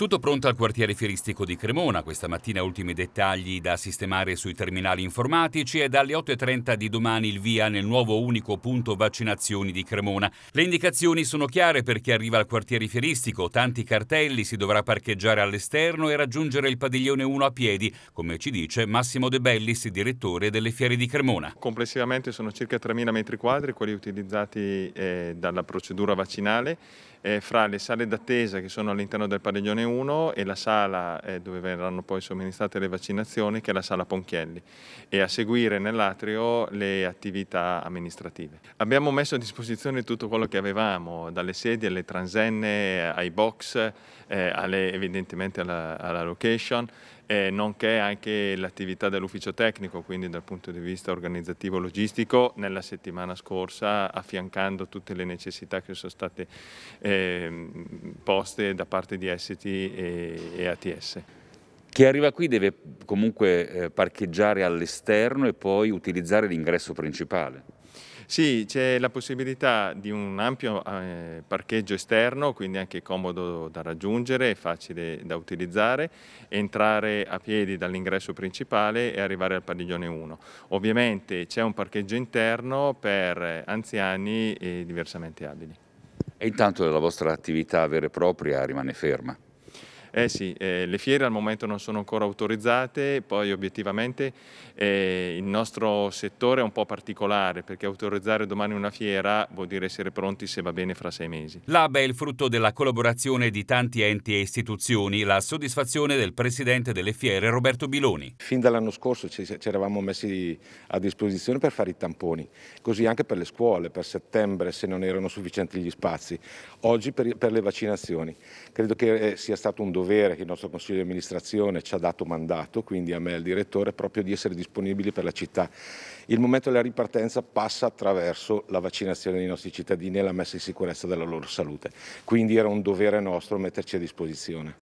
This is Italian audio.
Tutto pronto al quartiere fieristico di Cremona, questa mattina ultimi dettagli da sistemare sui terminali informatici e dalle 8.30 di domani il via nel nuovo unico punto vaccinazioni di Cremona. Le indicazioni sono chiare per chi arriva al quartiere fieristico, tanti cartelli, si dovrà parcheggiare all'esterno e raggiungere il padiglione 1 a piedi, come ci dice Massimo De Bellis, direttore delle fiere di Cremona. Complessivamente sono circa 3.000 metri quadri quelli utilizzati eh, dalla procedura vaccinale, eh, fra le sale d'attesa che sono all'interno del padiglione 1 1 e la sala eh, dove verranno poi somministrate le vaccinazioni, che è la sala Ponchielli, e a seguire nell'atrio le attività amministrative. Abbiamo messo a disposizione tutto quello che avevamo, dalle sedie alle transenne, eh, ai box, eh, alle, evidentemente alla, alla location, eh, nonché anche l'attività dell'ufficio tecnico, quindi dal punto di vista organizzativo logistico, nella settimana scorsa affiancando tutte le necessità che sono state eh, poste da parte di ST e, e ATS. Chi arriva qui deve comunque eh, parcheggiare all'esterno e poi utilizzare l'ingresso principale. Sì, c'è la possibilità di un ampio eh, parcheggio esterno, quindi anche comodo da raggiungere, facile da utilizzare, entrare a piedi dall'ingresso principale e arrivare al padiglione 1. Ovviamente c'è un parcheggio interno per anziani e diversamente abili. E intanto la vostra attività vera e propria rimane ferma? Eh sì, eh, le fiere al momento non sono ancora autorizzate, poi obiettivamente eh, il nostro settore è un po' particolare perché autorizzare domani una fiera vuol dire essere pronti se va bene fra sei mesi. L'AB è il frutto della collaborazione di tanti enti e istituzioni, la soddisfazione del presidente delle fiere Roberto Biloni. Fin dall'anno scorso ci, ci eravamo messi a disposizione per fare i tamponi, così anche per le scuole, per settembre se non erano sufficienti gli spazi, oggi per, per le vaccinazioni. Credo che eh, sia stato un dono dovere che il nostro Consiglio di amministrazione ci ha dato mandato, quindi a me e al direttore, proprio di essere disponibili per la città. Il momento della ripartenza passa attraverso la vaccinazione dei nostri cittadini e la messa in sicurezza della loro salute. Quindi era un dovere nostro metterci a disposizione.